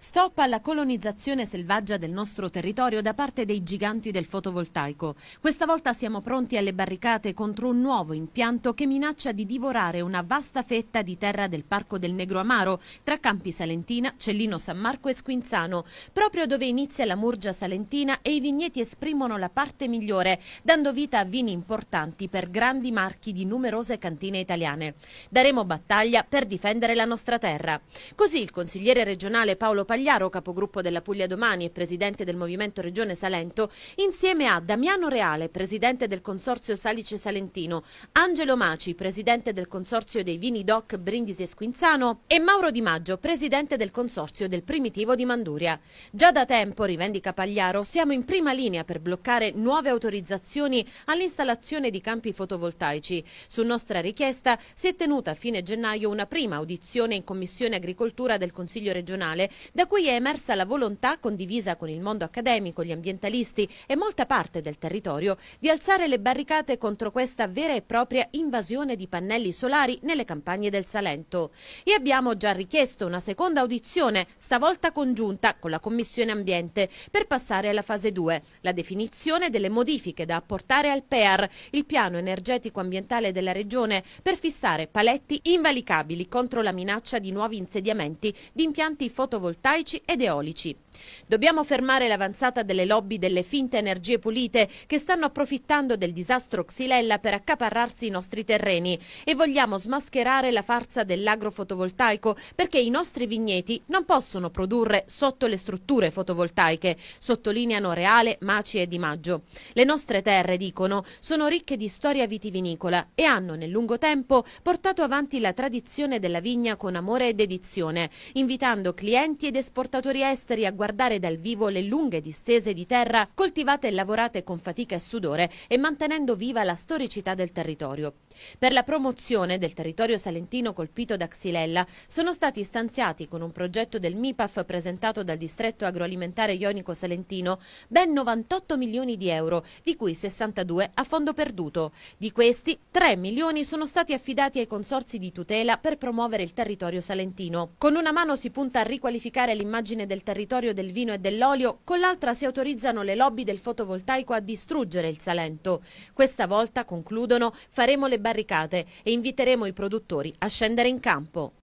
Stop alla colonizzazione selvaggia del nostro territorio da parte dei giganti del fotovoltaico. Questa volta siamo pronti alle barricate contro un nuovo impianto che minaccia di divorare una vasta fetta di terra del Parco del Negro Amaro tra Campi Salentina, Cellino San Marco e Squinzano, proprio dove inizia la Murgia Salentina e i vigneti esprimono la parte migliore, dando vita a vini importanti per grandi marchi di numerose cantine italiane. Daremo battaglia per difendere la nostra terra. Così il consigliere regionale Paolo Pagliaro, capogruppo della Puglia Domani e presidente del Movimento Regione Salento, insieme a Damiano Reale, presidente del Consorzio Salice Salentino, Angelo Maci, presidente del Consorzio dei Vini Doc Brindisi e Squinzano e Mauro Di Maggio, presidente del Consorzio del Primitivo di Manduria. Già da tempo, rivendica Pagliaro, siamo in prima linea per bloccare nuove autorizzazioni all'installazione di campi fotovoltaici. Su nostra richiesta si è tenuta a fine gennaio una prima audizione in Commissione Agricoltura del Consiglio regionale da cui è emersa la volontà condivisa con il mondo accademico, gli ambientalisti e molta parte del territorio di alzare le barricate contro questa vera e propria invasione di pannelli solari nelle campagne del Salento. E abbiamo già richiesto una seconda audizione, stavolta congiunta con la Commissione Ambiente, per passare alla fase 2, la definizione delle modifiche da apportare al PEAR, il piano energetico ambientale della Regione, per fissare paletti invalicabili contro la minaccia di nuovi insediamenti di impianti fotovoltaici fotovoltaici ed eolici. Dobbiamo fermare l'avanzata delle lobby delle finte energie pulite che stanno approfittando del disastro Xylella per accaparrarsi i nostri terreni e vogliamo smascherare la farsa dell'agrofotovoltaico perché i nostri vigneti non possono produrre sotto le strutture fotovoltaiche, sottolineano Reale, Maci e Di Maggio. Le nostre terre, dicono, sono ricche di storia vitivinicola e hanno nel lungo tempo portato avanti la tradizione della vigna con amore ed edizione, invitando clienti ed esportatori esteri a guardare guardare dal vivo le lunghe distese di terra coltivate e lavorate con fatica e sudore e mantenendo viva la storicità del territorio. Per la promozione del territorio salentino colpito da Xilella sono stati stanziati con un progetto del MIPAF presentato dal distretto agroalimentare ionico salentino ben 98 milioni di euro, di cui 62 a fondo perduto. Di questi 3 milioni sono stati affidati ai consorsi di tutela per promuovere il territorio salentino. Con una mano si punta a riqualificare l'immagine del territorio monopolio del vino e dell'olio, con l'altra si autorizzano le lobby del fotovoltaico a distruggere il Salento. Questa volta, concludono, faremo le barricate e inviteremo i produttori a scendere in campo.